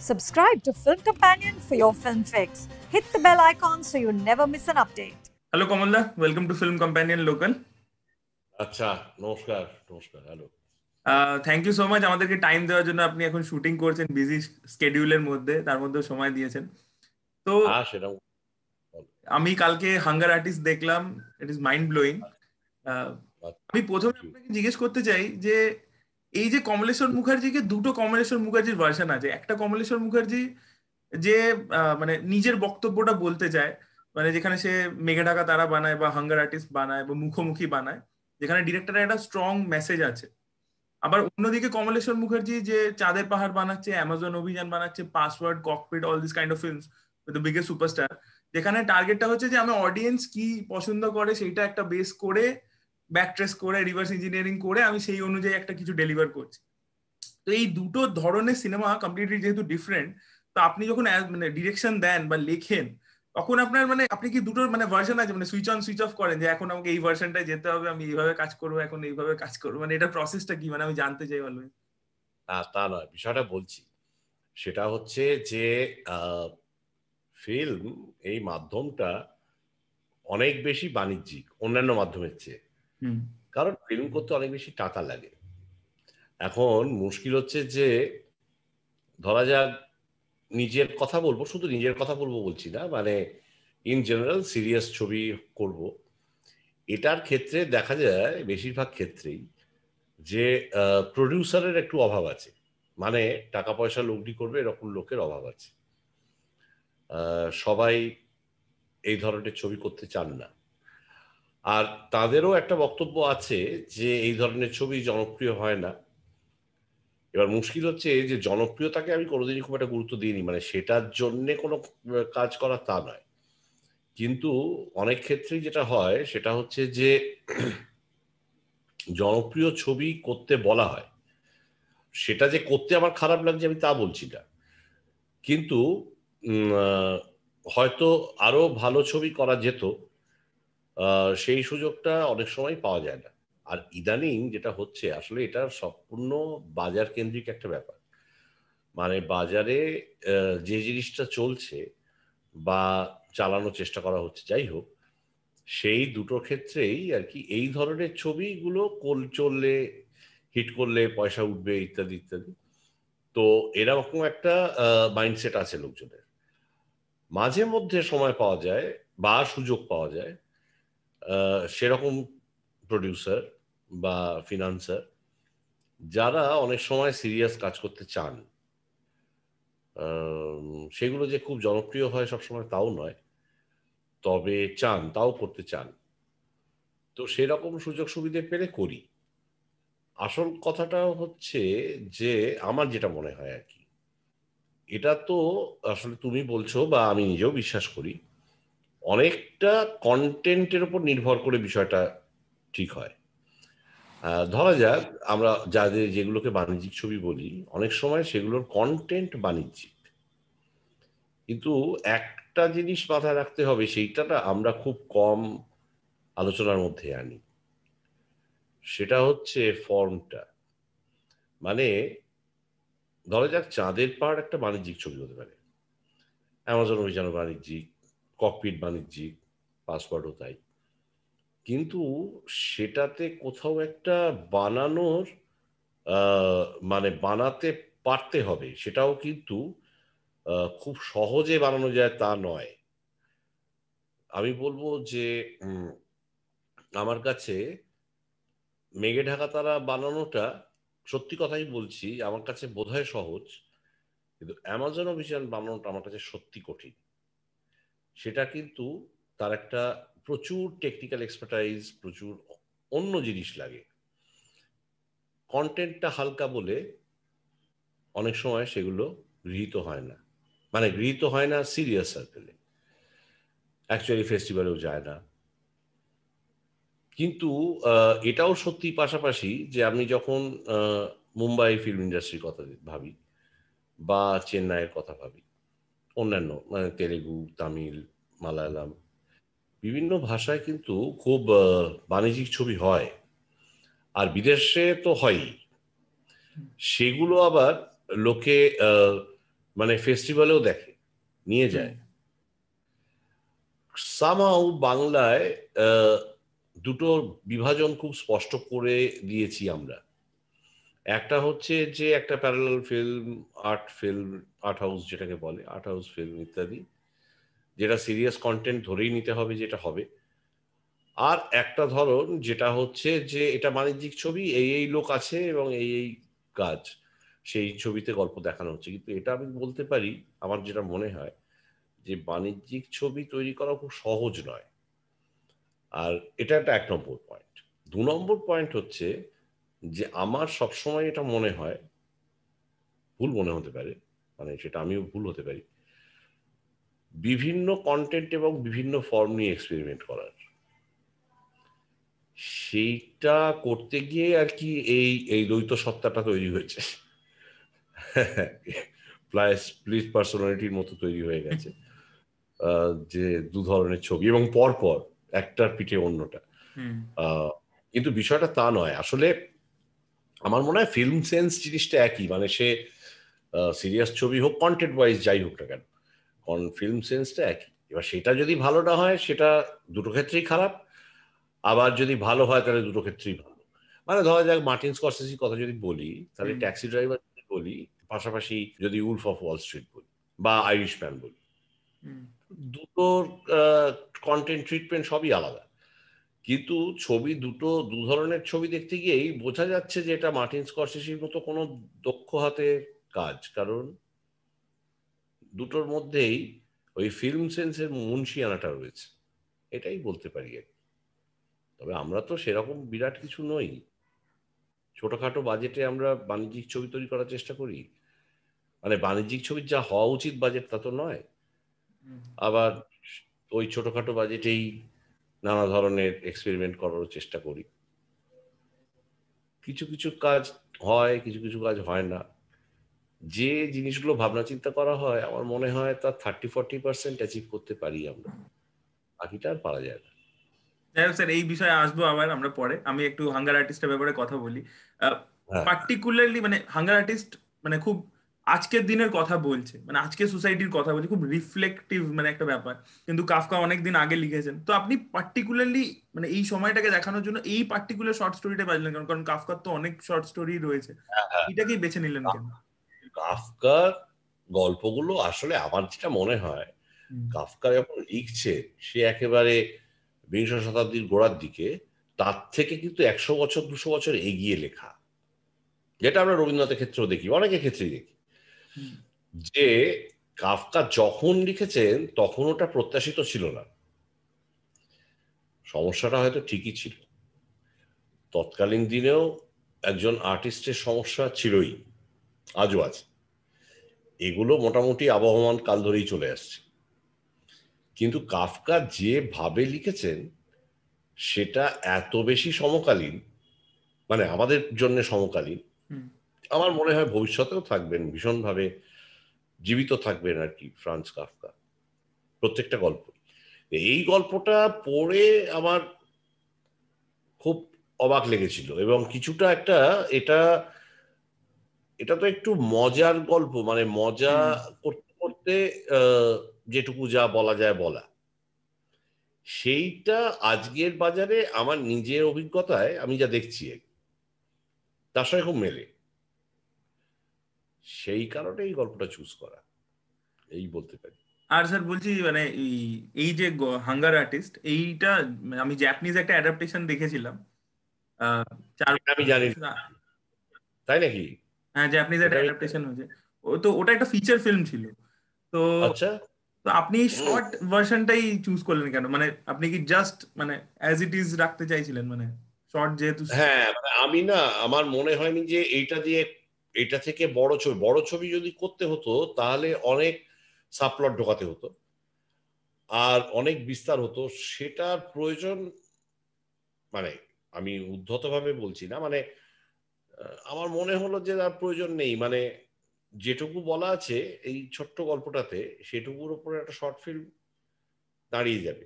Subscribe to Film Companion for your film fix. Hit the bell icon so you never miss an update. Hello, Kamala. Welcome to Film Companion Local. আচ্ছা নমস্কার নমস্কার hello thank you so much আমাদেরকে time দেওয়ার জন্য আপনি এখন shooting করছেন busy স্কেডিউলের মধ্যে তার মধ্যে সময় দিয়েছেন তো আমি কালকে হাঙ্গার আর্টিস্ট দেখলাম ইট ইজ মাইন্ড ব্লোয়িং আমি প্রথমে আপনাকে জিজ্ঞেস করতে চাই যে এই যে কমলেশ্বর মুখার্জিকে দুটো কমলেশ্বর মুখার্জির ভার্সন আছে একটা কমলেশ্বর মুখার্জি যে মানে নিজের বক্তব্যটা বলতে চায় মানে যেখানে সে মেঘে ঢাকা তারা বানায় বা হাঙ্গার আর্টিস্ট বানায় বা মুখোমুখি বানায় যেখানে ডিরেক্টরের একটা স্ট্রং মেসেজ আছে আবার অন্যদিকে কমলেশ্বর মুখার্জি যে চাঁদের পাহাড় বানাচ্ছে অ্যামাজন অভিযান বানাচ্ছে password cockpit all this kind of films the biggest superstar যেখানে টার্গেটটা হচ্ছে যে আমি অডিয়েন্স কি পছন্দ করে সেইটা একটা বেস করে ব্যাকট্রেস করে রিভার্স ইঞ্জিনিয়ারিং করে আমি সেই অনুযায়ী একটা কিছু ডেলিভার করছি তো এই দুটো ধরনের সিনেমা কমপ্লিটলি যেহেতু ডিফারেন্ট তো আপনি যখন মানে ডিরেকশন দেন বা লেখেন তখন আপনার মানে আপনি কি দুটোর মানে ভার্সন আছে মানে সুইচ অন সুইচ অফ করেন যে এখন আমাকে এই ভার্সনটা যেতে হবে আমি এইভাবে কাজ করবো এখন এইভাবে কাজ করবো মানে এটা প্রসেসটা কি মানে আমি জানতে চাই ভালো না তা নয় বিষয়টা বলছি সেটা হচ্ছে যে ফিল্ম এই মাধ্যমটা অনেক বেশি বাণিজ্যিক অন্যান্য মাধ্যমের চেয়ে কারণ ফিল্ম করতে অনেক বেশি টাকা লাগে এখন মুশকিল হচ্ছে যে ধরা যাক নিজের কথা বলবো শুধু নিজের কথা বলবো বলছি না মানে ইন জেনারেল সিরিয়াস ছবি করব এটার ক্ষেত্রে দেখা যায় বেশিরভাগ ক্ষেত্রেই যে প্রডিউসারের একটু অভাব আছে মানে টাকা পয়সা লগ্নি করবে এরকম লোকের অভাব আছে সবাই এই ধরনের ছবি করতে চান না আর তাদেরও একটা বক্তব্য আছে যে এই ধরনের ছবি জনপ্রিয় হয় না এবার মুশকিল হচ্ছে যে জনপ্রিয়তাকে আমি কোনোদিনই খুব একটা গুরুত্ব দিইনি মানে সেটার জন্যে কোনো কাজ করা তা নয় কিন্তু অনেক ক্ষেত্রেই যেটা হয় সেটা হচ্ছে যে জনপ্রিয় ছবি করতে বলা হয় সেটা যে করতে আমার খারাপ লাগছে আমি তা বলছি না কিন্তু হয়তো আরো ভালো ছবি করা যেত সেই সুযোগটা অনেক সময় পাওয়া যায় না আর ইদানিং যেটা হচ্ছে আসলে এটা সম্পূর্ণ বাজার কেন্দ্রিক একটা ব্যাপার মানে বাজারে যে জিনিসটা চলছে বা চালানোর চেষ্টা করা হচ্ছে যাই হোক সেই দুটো ক্ষেত্রেই আর কি এই ধরনের ছবিগুলো কোল চললে হিট করলে পয়সা উঠবে ইত্যাদি ইত্যাদি তো এরকম একটা মাইন্ডসেট আছে লোকজনের মাঝে মধ্যে সময় পাওয়া যায় বা সুযোগ পাওয়া যায় সেরকম প্রডিউসার বা ফিনান্সার যারা অনেক সময় সিরিয়াস কাজ করতে চান সেগুলো যে খুব জনপ্রিয় হয় সবসময় তাও নয় তবে চান তাও করতে চান তো সেরকম সুযোগ সুবিধে পেলে করি আসল কথাটা হচ্ছে যে আমার যেটা মনে হয় আর কি এটা তো আসলে তুমি বলছো বা আমি নিজেও বিশ্বাস করি অনেকটা কন্টেন্টের উপর নির্ভর করে বিষয়টা ঠিক হয় ধরা যাক আমরা যাদের যেগুলোকে বাণিজ্যিক ছবি বলি অনেক সময় সেগুলোর কন্টেন্ট বাণিজ্যিক কিন্তু একটা জিনিস মাথায় রাখতে হবে সেইটাটা আমরা খুব কম আলোচনার মধ্যে আনি সেটা হচ্ছে ফর্মটা মানে ধরা যাক চাঁদের পাহাড় একটা বাণিজ্যিক ছবি হতে পারে অ্যামাজন অভিযান বাণিজ্যিক ককপিট বাণিজ্যিক পাসওয়ার্ডও তাই কিন্তু সেটাতে কোথাও একটা বানানোর মানে বানাতে পারতে হবে সেটাও কিন্তু খুব সহজে বানানো যায় তা নয় আমি বলবো যে আমার কাছে মেঘে ঢাকা তারা বানানোটা সত্যি কথাই বলছি আমার কাছে বোধহয় সহজ কিন্তু অ্যামাজন অভিযান বানানোটা আমার কাছে সত্যি কঠিন সেটা কিন্তু তার একটা প্রচুর টেকনিক্যাল এক্সপার্টাইজ প্রচুর অন্য জিনিস লাগে কন্টেন্টটা হালকা বলে অনেক সময় সেগুলো গৃহীত হয় না মানে গৃহীত হয় না সিরিয়াস সার্কেলে অ্যাকচুয়ালি ফেস্টিভ্যালেও যায় না কিন্তু এটাও সত্যি পাশাপাশি যে আমি যখন মুম্বাই ফিল্ম ইন্ডাস্ট্রির কথা ভাবি বা চেন্নাইয়ের কথা ভাবি অন্যান্য মানে তেলেগু তামিল মালায়ালাম বিভিন্ন ভাষায় কিন্তু খুব বাণিজ্যিক ছবি হয় আর বিদেশে তো হয়ই সেগুলো আবার লোকে মানে ফেস্টিভ্যালেও দেখে নিয়ে যায় সামাও বাংলায় দুটো বিভাজন খুব স্পষ্ট করে দিয়েছি আমরা একটা হচ্ছে যে একটা parallel film art film art house যেটাকে বলে আর্ট হাউস ফিল্ম ইত্যাদি যেটা সিরিয়াস কন্টেন্ট ধরেই নিতে হবে যেটা হবে আর একটা ধরন যেটা হচ্ছে যে এটা বাণিজ্যিক ছবি এই এই লোক আছে এবং এই এই কাজ সেই ছবিতে গল্প দেখানো হচ্ছে কিন্তু এটা আমি বলতে পারি আমার যেটা মনে হয় যে বাণিজ্যিক ছবি তৈরি করা খুব সহজ নয় আর এটা একটা এক নম্বর পয়েন্ট দু নম্বর পয়েন্ট হচ্ছে যে আমার সবসময় এটা মনে হয় ভুল মনে হতে পারে মানে সেটা আমিও ভুল হতে পারি বিভিন্ন কন্টেন্ট এবং বিভিন্ন ফর্ম নিয়ে এক্সপেরিমেন্ট করার সেইটা করতে গিয়ে আর কি এই এই দ্বৈত সত্তাটা তৈরি হয়েছে প্লাস প্লিজ পার্সোনালিটির মতো তৈরি হয়ে গেছে যে দু ধরনের ছবি এবং পর পর একটার পিঠে অন্যটা কিন্তু বিষয়টা তা নয় আসলে আমার মনে হয় ফিল্ম সেন্স জিনিসটা একই মানে সে সিরিয়াস ছবি হোক কন্টেন্ট ওয়াইজ যাই হোক না কেন কারণ ফিল্ম সেন্সটা একই এবার সেটা যদি ভালো না হয় সেটা দুটো ক্ষেত্রেই খারাপ আবার যদি ভালো হয় তাহলে দুটো ক্ষেত্রেই ভালো মানে ধরা যাক মার্টিন স্কর্সেসির কথা যদি বলি তাহলে ট্যাক্সি ড্রাইভার যদি বলি পাশাপাশি যদি উলফ অফ ওয়াল স্ট্রিট বলি বা আইরিশ ম্যান বলি দুটোর কন্টেন্ট ট্রিটমেন্ট সবই আলাদা কিন্তু ছবি দুটো দু ধরনের ছবি দেখতে গিয়েই বোঝা যাচ্ছে যে এটা মার্টিন স্কর্সেসির মতো কোনো দক্ষ হাতে কাজ কারণ দুটোর মধ্যেই ওই ফিল্ম সেন্সের মুন্সিয়ানাটা রয়েছে এটাই বলতে পারি আর তবে আমরা তো সেরকম বিরাট কিছু নই ছোটখাটো বাজেটে আমরা বাণিজ্যিক ছবি তৈরি করার চেষ্টা করি মানে বাণিজ্যিক ছবির যা হওয়া উচিত বাজেট তা তো নয় আবার ওই ছোটখাটো বাজেটেই নানা ধরনের এক্সপেরিমেন্ট করার চেষ্টা করি কিছু কিছু কাজ হয় কিছু কিছু কাজ হয় না যে জিনিসগুলো ভাবনা চিন্তা করা হয় আমার মনে হয় তার থার্টি ফর্টি পার্সেন্ট অ্যাচিভ করতে পারি আমরা বাকিটা আর পারা যায় না যাই হোক স্যার এই বিষয়ে আসবো আবার আমরা পরে আমি একটু হাঙ্গার আর্টিস্টের ব্যাপারে কথা বলি পার্টিকুলারলি হ্যাঁ। মানে হাঙ্গার আর্টিস্ট মানে খুব আজকের দিনের কথা বলছে মানে আজকে সোসাইটির কথা বলছে খুব রিফ্লেকটিভ মানে একটা ব্যাপার কিন্তু কাফকা অনেকদিন আগে লিখেছেন তো আপনি পার্টিকুলারলি মানে এই সময়টাকে দেখানোর জন্য এই পার্টিকুলার শর্ট স্টোরিটা বাজলেন কারণ কারণ কাফকার তো অনেক শর্ট স্টোরি রয়েছে হ্যাঁ, হ্যাঁ। এটাকেই বেছে নিলেন কেন কাফকার গল্পগুলো আসলে আমার যেটা মনে হয় কাফকা যখন লিখছে সে একেবারে বিংশ শতাব্দীর গোড়ার দিকে তার থেকে কিন্তু একশো বছর দুশো বছর এগিয়ে লেখা যেটা আমরা রবীন্দ্রনাথের ক্ষেত্রেও দেখি অনেকের ক্ষেত্রেই দেখি যে কাফকা যখন লিখেছেন তখন ওটা প্রত্যাশিত ছিল না সমস্যাটা হয়তো ঠিকই ছিল তৎকালীন দিনেও একজন আর্টিস্টের সমস্যা ছিলই আজও আছে এগুলো মোটামুটি আবহমান কাল ধরেই চলে আসছে কিন্তু কাফকা যেভাবে লিখেছেন সেটা এত বেশি সমকালীন মানে আমাদের জন্য সমকালীন আমার মনে হয় ভবিষ্যতেও থাকবেন ভীষণভাবে জীবিত থাকবেন আর কি ফ্রান্স কাফকা প্রত্যেকটা গল্প এই গল্পটা পড়ে আমার খুব অবাক লেগেছিল এবং কিছুটা একটা এটা এটা তো একটু মজার গল্প মানে মজা করতে করতে যেটুকু যা বলা যায় বলা সেইটা আজকের বাজারে আমার নিজের অভিজ্ঞতায় আমি যা দেখছি তার সঙ্গে খুব মেলে সেই কারণে এই গল্পটা চুজ করা এই বলতে পারি আর স্যার বলছি মানে এই যে হাঙ্গার আর্টিস্ট এইটা আমি জ্যাপানিজ একটা অ্যাডাপ্টেশন দেখেছিলাম আমি জানি তাই নাকি হ্যাঁ জাপানিজ হয়েছে ও তো ওটা একটা ফিচার ফিল্ম ছিল তো আচ্ছা তো আপনি শর্ট ভার্সনটাই চুজ করলেন কেন মানে আপনি কি জাস্ট মানে অ্যাজ ইট ইজ রাখতে চাইছিলেন মানে শর্ট যেহেতু হ্যাঁ মানে আমি না আমার মনে হয়নি যে এইটা দিয়ে এটা থেকে বড় ছবি বড় ছবি যদি করতে হতো তাহলে অনেক সাপ্লট ঢোকাতে হতো আর অনেক বিস্তার হতো সেটার প্রয়োজন মানে আমি উদ্ধতভাবে বলছি না মানে আমার মনে হলো যে তার প্রয়োজন নেই মানে যেটুকু বলা আছে এই ছোট্ট গল্পটাতে সেটুকুর উপরে একটা শর্ট ফিল্ম দাঁড়িয়ে যাবে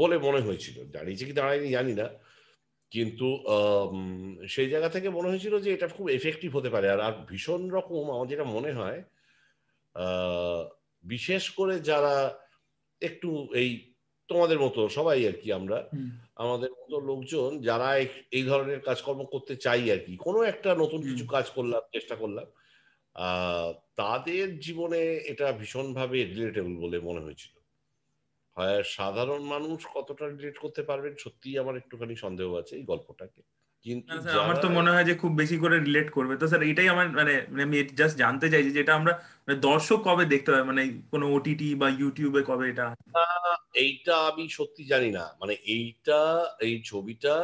বলে মনে হয়েছিল দাঁড়িয়েছে কি দাঁড়ায়নি জানি না কিন্তু সেই জায়গা থেকে মনে হয়েছিল যে এটা খুব এফেক্টিভ হতে পারে আর আর ভীষণ রকম আমার যেটা মনে হয় বিশেষ করে যারা একটু এই তোমাদের মতো সবাই আর কি আমরা আমাদের লোকজন যারা এই ধরনের কাজকর্ম করতে চাই আর কি কোনো একটা নতুন কিছু কাজ করলাম চেষ্টা করলাম তাদের জীবনে এটা ভীষণভাবে রিলেটেবল বলে মনে হয়েছিল হয় সাধারণ মানুষ কতটা রিলেট করতে পারবেন সত্যিই আমার একটুখানি সন্দেহ আছে এই গল্পটাকে কিন্তু আমার তো মনে হয় যে খুব বেশি করে রিলেট করবে তো স্যার এটাই আমার মানে, মানে আমি জাস্ট জানতে চাইছি যেটা আমরা মানে, দর্শক কবে দেখতে পাবে মানে কোনো ওটিটি বা ইউটিউবে কবে এটা এইটা আমি সত্যি জানি না মানে এইটা এই ছবিটা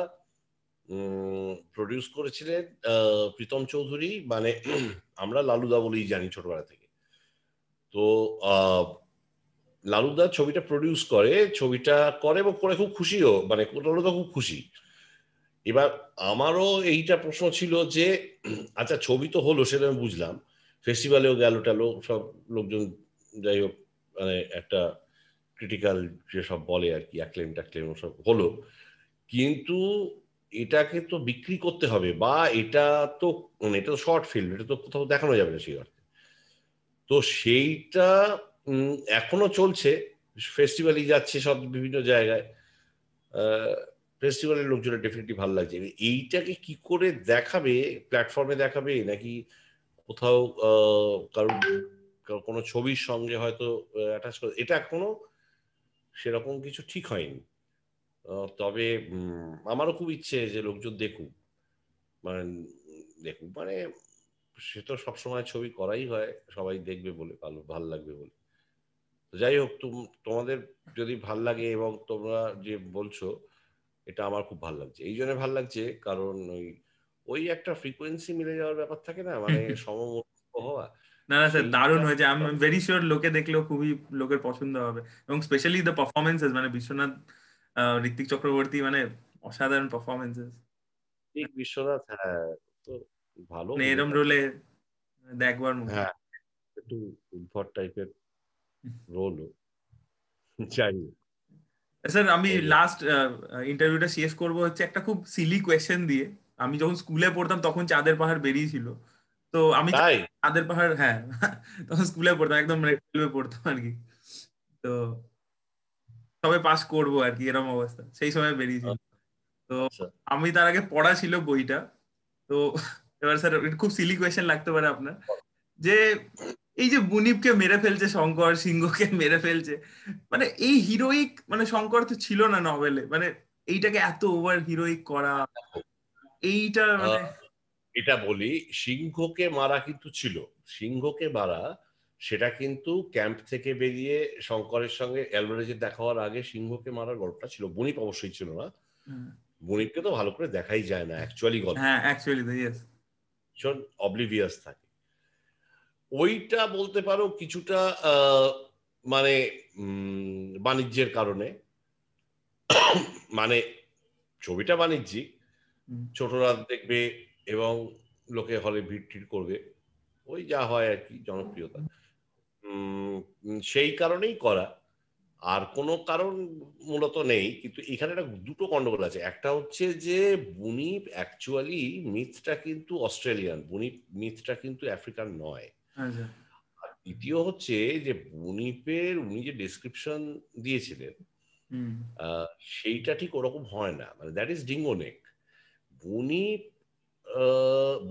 প্রডিউস করেছিলেন প্রীতম চৌধুরী মানে আমরা লালুদা বলেই জানি ছোটবেলা থেকে তো লালুদা ছবিটা প্রডিউস করে ছবিটা করে এবং করে খুব খুশিও মানে লালুদা খুব খুশি এবার আমারও এইটা প্রশ্ন ছিল যে আচ্ছা ছবি তো হলো সেটা আমি বুঝলাম ফেস্টিভ্যালেও গেল টালো সব লোকজন যাই হোক মানে একটা ক্রিটিক্যাল যেসব বলে আর কি অ্যাক্লেম ট্যাক্লেম সব হলো কিন্তু এটাকে তো বিক্রি করতে হবে বা এটা তো মানে এটা তো শর্ট ফিল্ম এটা তো কোথাও দেখানো যাবে না সেই অর্থে তো সেইটা এখনো চলছে ফেস্টিভ্যালই যাচ্ছে সব বিভিন্ন জায়গায় ফেস্টিভ্যালের লোকজনের ডেফিনেটলি ভালো লাগছে এইটাকে কি করে দেখাবে প্ল্যাটফর্মে দেখাবে নাকি কোথাও কারণ কোনো ছবির সঙ্গে হয়তো অ্যাটাচ করে এটা কোনো সেরকম কিছু ঠিক হয়নি তবে আমারও খুব ইচ্ছে যে লোকজন দেখুক মানে দেখুক মানে সে তো সবসময় ছবি করাই হয় সবাই দেখবে বলে ভালো ভাল লাগবে বলে যাই হোক তোমাদের যদি ভাল লাগে এবং তোমরা যে বলছো এটা আমার খুব ভালো লাগছে এই জন্য ভালো লাগছে কারণ ওই ওই একটা ফ্রিকোয়েন্সি মিলে যাওয়ার ব্যাপার থাকে না মানে হওয়া না না স্যার দারুণ হয়েছে আমি ভেরি শিওর লোকে দেখলেও খুবই লোকের পছন্দ হবে এবং স্পেশালি দ্য পারফরমেন্সেস মানে বিশ্বনাথ ঋত্বিক চক্রবর্তী মানে অসাধারণ পারফরমেন্সেস ঠিক বিশ্বনাথ হ্যাঁ তো ভালো মানে এরম রোলে দেখবার মুখে হ্যাঁ একটু ভর টাইপের রোল যাই হোক স্যার আমি লাস্ট ইন্টারভিউটা uh, uh, শেষ করব হচ্ছে একটা খুব সিলি কোয়েশ্চেন দিয়ে আমি যখন স্কুলে পড়তাম তখন চাঁদের পাহাড় বেরিয়েছিল তো আমি চাঁদের পাহাড় হ্যাঁ তখন স্কুলে পড়তাম একদম রেলওয়ে পড়তাম আর কি তো সবে পাস করব আর কি এরকম অবস্থা সেই সময় বেরিয়েছিল আচ্ছা। তো আমি তার আগে পড়া ছিল বইটা তো এবার স্যার খুব সিলি কোয়েশ্চেন লাগতে পারে আপনার যে এই যে বুনিপকে মেরে ফেলছে শঙ্কর সিংহকে মেরে ফেলছে মানে এই হিরোইক মানে শঙ্কর তো ছিল না নভেলে মানে এইটাকে এত ওভার হিরোইক করা এইটা মানে এটা বলি সিংহকে মারা কিন্তু ছিল সিংহকে মারা সেটা কিন্তু ক্যাম্প থেকে বেরিয়ে শঙ্করের সঙ্গে অ্যালভারেজের দেখা হওয়ার আগে সিংহকে মারার গল্পটা ছিল বনিপ অবশ্যই ছিল না বনিপকে তো ভালো করে দেখাই যায় না অ্যাকচুয়ালি গল্প হ্যাঁ অ্যাকচুয়ালি ভীষণ অবলিভিয়াস থাকে ওইটা বলতে পারো কিছুটা মানে বাণিজ্যের কারণে মানে ছবিটা বাণিজ্যিক ছোটরা দেখবে এবং লোকে হলে ভিড় টিড় করবে ওই যা হয় আর কি জনপ্রিয়তা সেই কারণেই করা আর কোনো কারণ মূলত নেই কিন্তু এখানে একটা দুটো গন্ডগোল আছে একটা হচ্ছে যে বুনিপ অ্যাকচুয়ালি মিথটা কিন্তু অস্ট্রেলিয়ান বুনিপ মিথটা কিন্তু আফ্রিকান নয় আচ্ছা। দ্বিতীয় হচ্ছে যে বুনিপের উনি যে ডেসক্রিপশন দিয়েছিলেন সেইটা ঠিক ওরকম হয় না মানে দ্যাট ইজ ডিঙ্গো নেক বুনিপ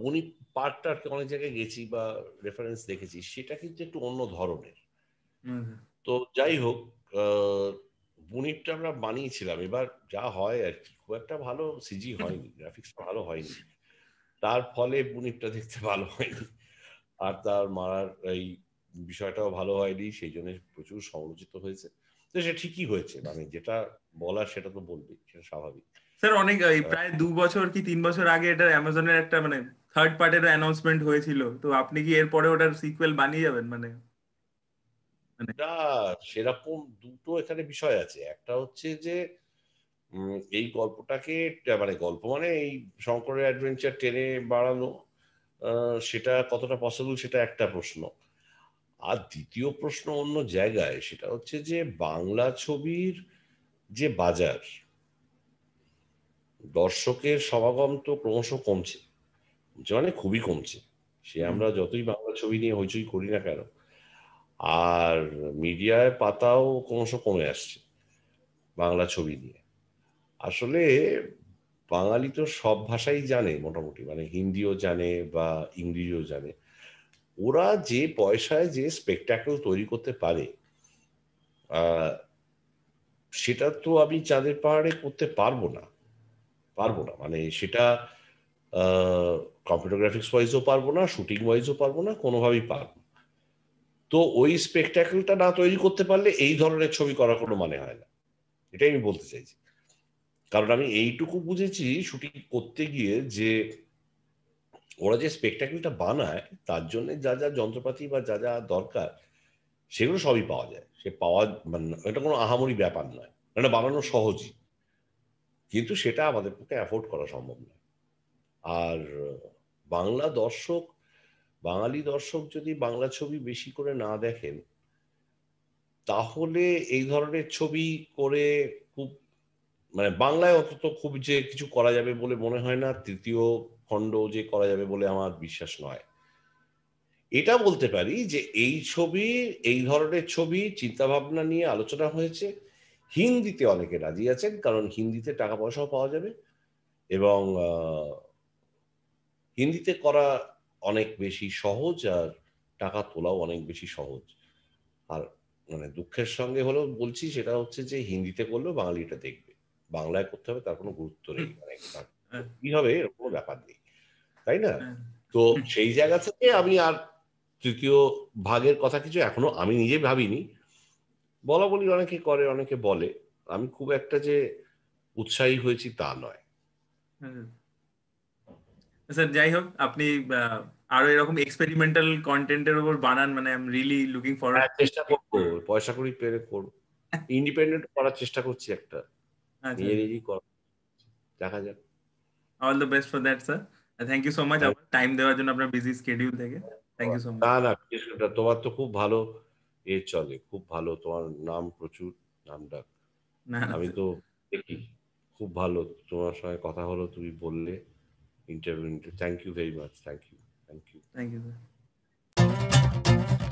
বুনিপ পার্টটা অনেক জায়গায় গেছি বা রেফারেন্স দেখেছি সেটা কিন্তু একটু অন্য ধরনের আচ্ছা। তো যাই হোক বুনিপটা আমরা বানিয়েছিলাম এবার যা হয় আর কি খুব একটা ভালো সিজি হয়নি গ্রাফিক্সটা ভালো হয়নি তার ফলে বুনিপটা দেখতে ভালো হয়নি আর তার মারার এই বিষয়টাও ভালো হয়নি সেই জন্য প্রচুর সমালোচিত হয়েছে তো সেটা ঠিকই হয়েছে মানে যেটা বলার সেটা তো বলবে সেটা স্বাভাবিক স্যার অনেক প্রায় দু বছর কি তিন বছর আগে এটা অ্যামাজনের একটা মানে থার্ড পার্টের অ্যানাউন্সমেন্ট হয়েছিল তো আপনি কি এরপরে ওটার সিকুয়েল বানিয়ে যাবেন মানে, মানে সেরকম দুটো এখানে বিষয় আছে একটা হচ্ছে যে এই গল্পটাকে মানে গল্প মানে এই শঙ্করের অ্যাডভেঞ্চার টেনে বাড়ানো সেটা কতটা পসিবল সেটা একটা প্রশ্ন আর দ্বিতীয় প্রশ্ন অন্য জায়গায় সেটা হচ্ছে যে বাংলা ছবির যে বাজার দর্শকের সমাগম তো ক্রমশ কমছে মানে খুবই কমছে সে আমরা যতই বাংলা ছবি নিয়ে হইচই করি না কেন আর মিডিয়ায় পাতাও ক্রমশ কমে আসছে বাংলা ছবি নিয়ে আসলে বাঙালি তো সব ভাষাই জানে মোটামুটি মানে হিন্দিও জানে বা ইংরেজিও জানে ওরা যে পয়সায় যে স্পেকটাকেল তৈরি করতে পারে সেটা তো আমি চাঁদের পাহাড়ে করতে পারবো না পারবো না মানে সেটা কম্পিউটার গ্রাফিক্স ওয়াইজও পারবো না শুটিং ওয়াইজও পারবো না কোনোভাবেই পারবো তো ওই স্পেকটাকেলটা না তৈরি করতে পারলে এই ধরনের ছবি করার কোনো মানে হয় না এটাই আমি বলতে চাইছি কারণ আমি এইটুকু বুঝেছি শুটিং করতে গিয়ে যে ওরা যে স্পেকটাকেলটা বানায় তার জন্য যা যা যন্ত্রপাতি বা যা যা দরকার সেগুলো সবই পাওয়া যায় সে পাওয়া মানে এটা কোনো আহামরি ব্যাপার নয় এটা বানানো সহজই কিন্তু সেটা আমাদের পক্ষে অ্যাফোর্ড করা সম্ভব নয় আর বাংলা দর্শক বাঙালি দর্শক যদি বাংলা ছবি বেশি করে না দেখেন তাহলে এই ধরনের ছবি করে খুব মানে বাংলায় অন্তত খুব যে কিছু করা যাবে বলে মনে হয় না তৃতীয় খণ্ড যে করা যাবে বলে আমার বিশ্বাস নয় এটা বলতে পারি যে এই ছবি এই ধরনের ছবি চিন্তাভাবনা নিয়ে আলোচনা হয়েছে হিন্দিতে অনেকে রাজি আছেন কারণ হিন্দিতে টাকা পয়সাও পাওয়া যাবে এবং হিন্দিতে করা অনেক বেশি সহজ আর টাকা তোলাও অনেক বেশি সহজ আর মানে দুঃখের সঙ্গে হলেও বলছি সেটা হচ্ছে যে হিন্দিতে করলেও বাঙালি এটা দেখবে বাংলায় করতে হবে তার কোনো গুরুত্ব নেই মানে হ্যাঁ। কি হবে এরকম কোনো ব্যাপার নেই তাই না হ্যাঁ। তো সেই জায়গা থেকে আমি আর তৃতীয় ভাগের কথা কিছু এখনো আমি নিজে ভাবিনি বলা বলি অনেকে করে অনেকে বলে আমি খুব একটা যে উৎসাহী হয়েছি তা নয় স্যার যাই হোক আপনি আরো এরকম এক্সপেরিমেন্টাল কন্টেন্টের উপর বানান মানে I am really looking forward চেষ্টা করব পয়সা করি পেরে করব ইন্ডিপেন্ডেন্ট করার চেষ্টা করছি একটা নিজেরই আচ্ছা। দেখা যাক all the best for that sir thank you so much আবার টাইম দেওয়ার জন্য আপনার বিজি স্কেডিউল থেকে থ্যাংক ইউ সো মাচ না না তোমার তো খুব ভালো এ চলে খুব ভালো তোমার নাম প্রচুর নাম ডাক আমি তো দেখি খুব ভালো তোমার সঙ্গে কথা হলো তুমি বললে interview thank you very much thank you thank you thank you